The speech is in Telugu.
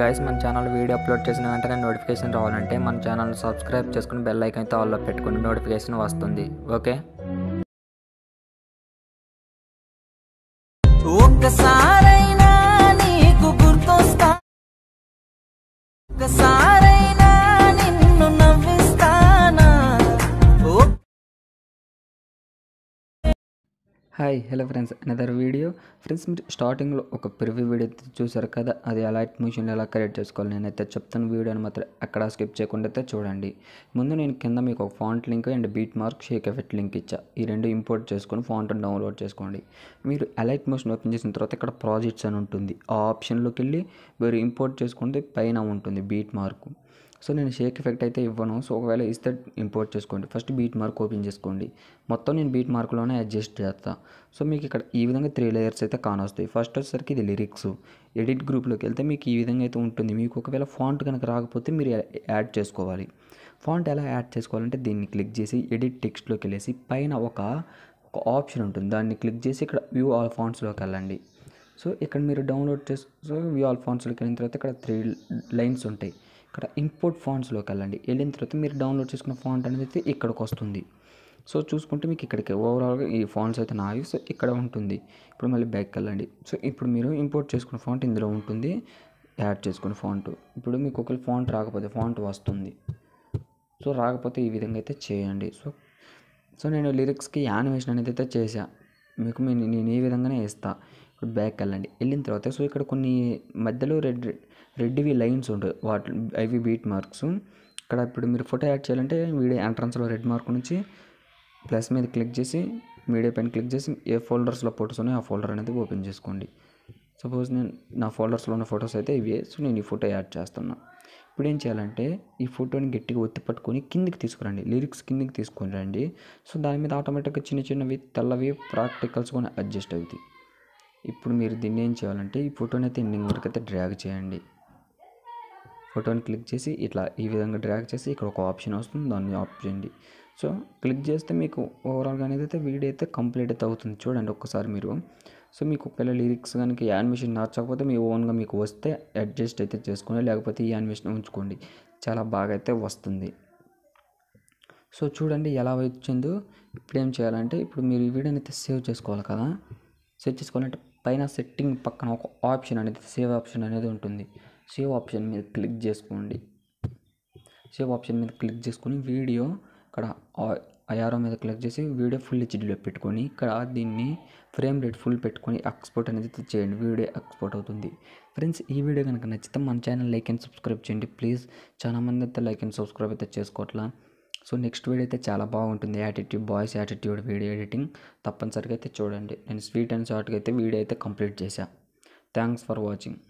గైస్ మన ఛానల్ వీడియో అప్లోడ్ చేసిన వెంటనే నోటిఫికేషన్ రావాలంటే మన ఛానల్ని సబ్స్క్రైబ్ చేసుకుని బెల్ ఐకన్ అయితే ఆల్లో పెట్టుకుని నోటిఫికేషన్ వస్తుంది ఓకే ఒక్కసారైనా నీకు గుర్తొస్తా ఒక్కసారి hi hello friends another video friends మీరు స్టార్టింగ్లో ఒక ప్రివ్యూ వీడియో చూసారు కదా అది అలైట్ మిషన్ ఎలా క్రియేట్ చేసుకోవాలి నేనైతే చెప్తాను వీడియోని మాత్రం అక్కడ స్కిప్ చేయకుండా అయితే చూడండి ముందు నేను కింద మీకు ఒక font link and beat mark shake effect link ఇచ్చా ఈ రెండు ఇంపోర్ట్ చేసుకొని ఫాంట్ డౌన్లోడ్ చేసుకోండి మీరు అలైట్ మోషన్ ఓపెన్ చేసిన తర్వాత ఇక్కడ ప్రాజెక్ట్స్ అని ఉంటుంది ఆ ఆప్షన్లోకి వెళ్ళి మీరు ఇంపోర్ట్ చేసుకుంటే పైన ఉంటుంది బీట్ మార్క్ సో నేను షేక్ ఎఫెక్ట్ అయితే ఇవ్వను సో ఒకవేళ ఇస్తే ఇంపోర్ట్ చేసుకోండి ఫస్ట్ బీట్ మార్క్ ఓపెన్ చేసుకోండి మొత్తం నేను బీట్ మార్క్లోనే అడ్జస్ట్ చేస్తాను సో మీకు ఇక్కడ ఈ విధంగా త్రీ లేయర్స్ అయితే కానొస్తాయి ఫస్ట్ వచ్చేసరికి ఇది లిరిక్స్ ఎడిట్ గ్రూప్లోకి వెళ్తే మీకు ఈ విధంగా అయితే ఉంటుంది మీకు ఒకవేళ ఫాంట్ కనుక రాకపోతే మీరు యాడ్ చేసుకోవాలి ఫాంట్ ఎలా యాడ్ చేసుకోవాలంటే దీన్ని క్లిక్ చేసి ఎడిట్ టెక్స్ట్లోకి వెళ్ళేసి పైన ఒక ఒక ఆప్షన్ ఉంటుంది దాన్ని క్లిక్ చేసి ఇక్కడ వ్యూ ఆల్ ఫాంట్స్లోకి వెళ్ళండి సో ఇక్కడ మీరు డౌన్లోడ్ చేసుకో వ్యూ ఆల్ ఫాంట్స్లోకి వెళ్ళిన తర్వాత ఇక్కడ త్రీ లైన్స్ ఉంటాయి ఇక్కడ ఇంపోర్ట్ ఫాంట్స్లోకి వెళ్ళండి వెళ్ళిన తర్వాత మీరు డౌన్లోడ్ చేసుకున్న ఫాంట్ అనేది అయితే ఇక్కడికి వస్తుంది సో చూసుకుంటే మీకు ఇక్కడికి ఓవరాల్గా ఈ ఫాంట్స్ అయితే నావి సో ఇక్కడ ఉంటుంది ఇప్పుడు మళ్ళీ బ్యాక్కి వెళ్ళండి సో ఇప్పుడు మీరు ఇంపోర్ట్ చేసుకున్న ఫాంట్ ఇందులో ఉంటుంది యాడ్ చేసుకున్న ఫాంట్ ఇప్పుడు మీకు ఒకరి ఫాంట్ రాకపోతే ఫాంట్ వస్తుంది సో రాకపోతే ఈ విధంగా అయితే చేయండి సో సో నేను లిరిక్స్కి యానిమేషన్ అనేది అయితే చేశాను మీకు నేను ఏ విధంగానే ఇస్తాను బ్యాక్ వెళ్ళండి వెళ్ళిన తర్వాత సో ఇక్కడ కొన్ని మధ్యలో రెడ్ రెడ్వి లైన్స్ ఉంటాయి వాటి ఐవి బీట్ మార్క్స్ ఇక్కడ ఇప్పుడు మీరు ఫోటో యాడ్ చేయాలంటే వీడియో ఎంట్రన్స్లో రెడ్ మార్క్ నుంచి ప్లస్ మీద క్లిక్ చేసి మీడియా పైన క్లిక్ చేసి ఏ ఫోల్డర్స్లో ఫొటోస్ ఉన్నాయో ఆ ఫోల్డర్ అనేది ఓపెన్ చేసుకోండి సపోజ్ నేను నా ఫోల్డర్స్లో ఉన్న ఫొటోస్ అయితే ఇవే సో నేను ఈ ఫోటో యాడ్ చేస్తున్నా ఇప్పుడు ఏం చేయాలంటే ఈ ఫోటోని గట్టిగా ఒత్తి పట్టుకొని కిందికి తీసుకురండి లిరిక్స్ కిందికి తీసుకుని రండి సో దాని మీద ఆటోమేటిక్గా చిన్న చిన్నవి తెల్లవి ప్రాక్టికల్స్ కూడా అడ్జస్ట్ అవుతాయి ఇప్పుడు మీరు దీన్ని ఏం చేయాలంటే ఈ ఫోటోని అయితే ఎండింగ్ వరకు అయితే డ్రాగ్ చేయండి ఫోటోని క్లిక్ చేసి ఇట్లా ఈ విధంగా డ్రాగ్ చేసి ఇక్కడ ఒక ఆప్షన్ వస్తుంది దాన్ని ఆప్ చేయండి సో క్లిక్ చేస్తే మీకు ఓవరాల్గా అనేది అయితే వీడియో అయితే కంప్లీట్ అయితే అవుతుంది చూడండి ఒక్కసారి మీరు సో మీకు ఒకవేళ లిరిక్స్ కనుక యానిమేషన్ నచ్చకపోతే మీ ఓన్గా మీకు వస్తే అడ్జస్ట్ అయితే చేసుకోండి లేకపోతే ఈ యానిమేషన్ ఉంచుకోండి చాలా బాగా అయితే వస్తుంది సో చూడండి ఎలా వచ్చిందో ఇప్పుడు ఏం చేయాలంటే ఇప్పుడు మీరు ఈ వీడియోని అయితే సేవ్ చేసుకోవాలి కదా సేవ్ చేసుకోవాలంటే పైన సెట్టింగ్ పక్కన ఒక ఆప్షన్ అనేది సేవ్ ఆప్షన్ అనేది ఉంటుంది సేవ్ ఆప్షన్ మీద క్లిక్ చేసుకోండి సేవ్ ఆప్షన్ మీద క్లిక్ చేసుకొని వీడియో ఇక్కడ అయారో మీద క్లిక్ చేసి వీడియో ఫుల్ హెచ్డీలో పెట్టుకొని ఇక్కడ దీన్ని ఫ్రేమ్ రేట్ ఫుల్ పెట్టుకొని ఎక్స్పోర్ట్ అనేది చేయండి వీడియో ఎక్స్పోర్ట్ అవుతుంది ఫ్రెండ్స్ ఈ వీడియో కనుక నచ్చితే మన ఛానల్ లైక్ అండ్ సబ్స్క్రైబ్ చేయండి ప్లీజ్ చాలామంది అయితే లైక్ అండ్ సబ్స్క్రైబ్ అయితే చేసుకోవట్లా సో నెక్స్ట్ వీడియో అయితే చాలా బాగుంటుంది attitude boys attitude video editing తప్పనిసరిగా అయితే చూడండి నేను స్వీట్ అండ్ షార్ట్గా అయితే వీడియో అయితే కంప్లీట్ చేశాను థ్యాంక్స్ ఫర్ వాచింగ్